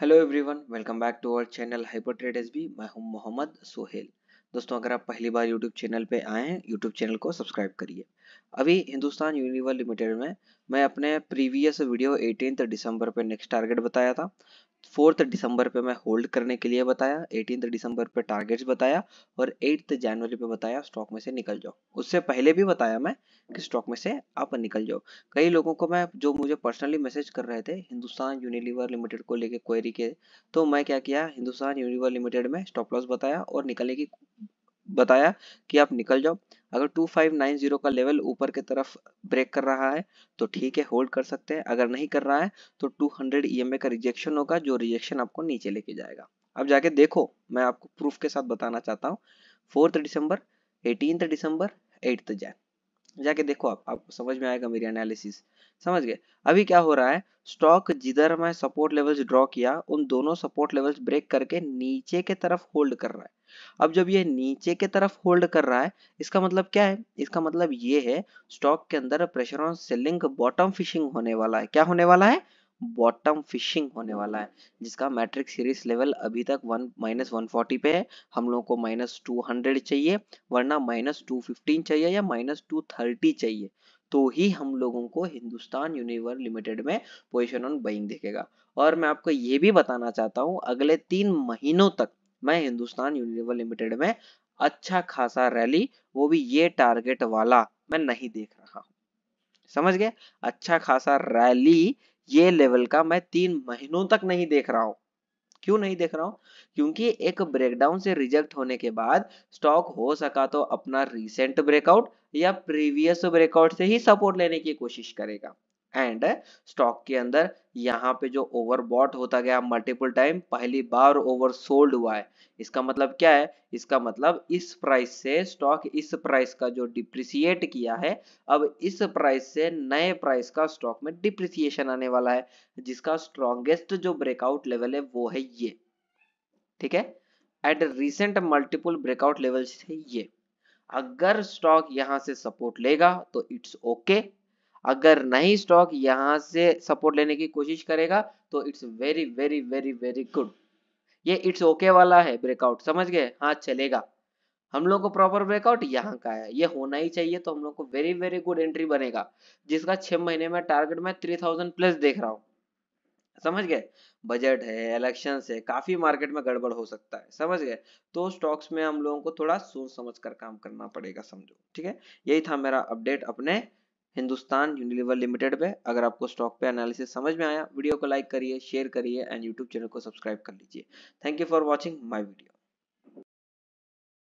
hello everyone welcome back to our channel hyper trade S B मैं हूं मोहम्मद सोहेल दोस्तों अगर आप पहली बार यूट्यूब चैनल पे आए हैं यूट्यूब चैनल को सब्सक्राइब करिए अभी हिंदुस्तान यूनिवर लिमिटेड में मैं अपने प्रीवियस वीडियो 18 दिसंबर पे नेक्स्ट टारगेट बताया था फोर्थ दिसंबर पे मैं होल्ड करने के लिए बताया एटीन दिसंबर पे टारगेट्स बताया और एट्थ जनवरी पे बताया स्टॉक में से निकल जाओ उससे पहले भी बताया मैं कि स्टॉक में से आप निकल जाओ कई लोगों को मैं जो मुझे पर्सनली मैसेज कर रहे थे हिंदुस्तान यूनिलीवर लिमिटेड को लेके क्वेरी के तो मैं क्या किया हिंदुस्तान यूनिवर लिमिटेड में स्टॉप लॉस बताया और निकलने की बताया कि आप निकल जाओ अगर 2590 का लेवल ऊपर की तरफ ब्रेक कर रहा है तो ठीक है होल्ड कर सकते हैं अगर नहीं कर रहा है तो 200 हंड्रेड e का रिजेक्शन होगा जो रिजेक्शन आपको नीचे लेके जाएगा अब जाके देखो मैं आपको प्रूफ के साथ बताना चाहता हूँ फोर्थ दिसंबर एटीन दिसंबर एट्थ जैन जाके देखो आप आपको समझ में आएगा मेरी एनालिसिस समझ गए अभी क्या हो रहा है स्टॉक जिधर मैं सपोर्ट लेवल्स ड्रॉ किया उन दोनों सपोर्ट लेवल्स ब्रेक करके नीचे के तरफ होल्ड कर रहा है अब जब ये नीचे के तरफ होल्ड कर रहा है इसका मतलब क्या है इसका मतलब ये है स्टॉक के अंदर pressure on selling bottom fishing होने वाला है क्या होने वाला है बॉटम फिशिंग होने वाला है जिसका मैट्रिक सीरीज लेवल अभी तक वन माइनस वन फोर्टी पे है हम लोगों को माइनस टू हंड्रेड चाहिए वरना माइनस टू फिफ्टीन चाहिए या माइनस टू थर्टी चाहिए तो ही हम लोगों को हिंदुस्तान यूनिवर लिमिटेड में पोजिशन ऑन बाइंग देखेगा और मैं आपको ये भी बताना चाहता हूँ अगले तीन महीनों तक मैं हिंदुस्तान यूनिवर लिमिटेड में अच्छा खासा रैली वो भी ये टारगेट वाला मैं नहीं देख रहा हूं समझ गए अच्छा खासा रैली ये लेवल का मैं तीन महीनों तक नहीं देख रहा हूँ क्यों नहीं देख रहा हूँ क्योंकि एक ब्रेकडाउन से रिजेक्ट होने के बाद स्टॉक हो सका तो अपना रिसेंट ब्रेकआउट या प्रीवियस ब्रेकआउट से ही सपोर्ट लेने की कोशिश करेगा एंड स्टॉक के अंदर यहाँ पे जो ओवरबॉट होता गया मल्टीपल टाइम पहली बार ओवर सोल्ड हुआ है इसका मतलब क्या है इसका मतलब इस प्राइस से स्टॉक इस प्राइस का जो डिप्रिसिएट किया है अब इस प्राइस से नए प्राइस का स्टॉक में डिप्रिसिएशन आने वाला है जिसका स्ट्रॉन्गेस्ट जो ब्रेकआउट लेवल है वो है ये ठीक है at recent multiple breakout level है ये अगर स्टॉक यहां से सपोर्ट लेगा तो इट्स ओके okay, अगर नहीं स्टॉक यहां से सपोर्ट लेने की कोशिश करेगा तो it's very very very very good ये इट्स ओके okay वाला है ब्रेकआउट समझ गए हाँ चलेगा हम लोग को प्रॉपर ब्रेकआउट यहाँ का है ये होना ही चाहिए तो हम लोग को वेरी वेरी गुड एंट्री बनेगा जिसका छह महीने में टारगेट में थ्री थाउजेंड प्लस देख रहा हूँ समझ गए बजट है इलेक्शन है काफी मार्केट में गड़बड़ हो सकता है समझ गए तो स्टॉक्स में हम लोगों को थोड़ा सोच समझ कर काम करना पड़ेगा समझो ठीक है यही था मेरा अपडेट अपने हिंदुस्तान यूनिलीवर लिमिटेड पे अगर आपको स्टॉक पे एनालिसिस समझ में आया वीडियो को लाइक करिए शेयर करिए एंड यूट्यूब चैनल को सब्सक्राइब कर लीजिए thank you for watching my video